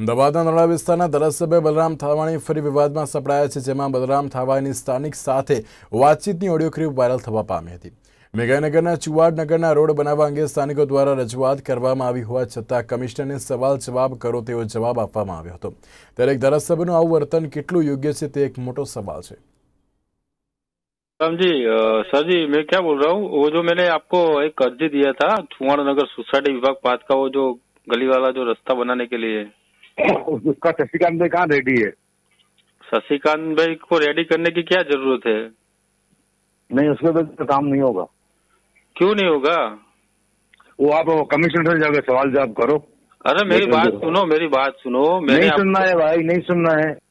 અમદાવાદના નોડા વિસ્તારના ધારાસભ્ય બલરામ થાવાણી ફરી વિવાદમાં સપડાયા છે જેમાં બલરામ થાવાણીની સ્થાનિક સાથે વાતચીતની ઓડિયો ક્લિપ વાયરલ થવા પામી હતી મેઘાનગરના ચુવાડનગરના રોડ બનાવવા અંગે સ્થાનિકો દ્વારા રજૂઆત કરવામાં આવી હોવા છતાં કમિશનરને સવાલ જવાબ કરો તેવો જવાબ આપવામાં આવ્યો હતો ત્યારે એક ધારાસભ્યનું આવું વર્તન કેટલું યોગ્ય છે તે એક મોટો સવાલ છે रामजी सर મેં ક્યાં બોલ बोल रहा हूँ वो जो मैंने आपको एक अर्जी दिया था छुआड़ नगर सोसाइटी विभाग જો का वो जो गली वाला जो रास्ता उसका शशिकांत भाई कहाँ रेडी है शशिकांत भाई को रेडी करने की क्या जरूरत है नहीं उसके तो काम नहीं होगा क्यों नहीं होगा वो आप कमिश्नर से जाकर सवाल जवाब करो अरे मेरी बात सुनो मेरी बात सुनो मैं नहीं सुनना है भाई नहीं सुनना है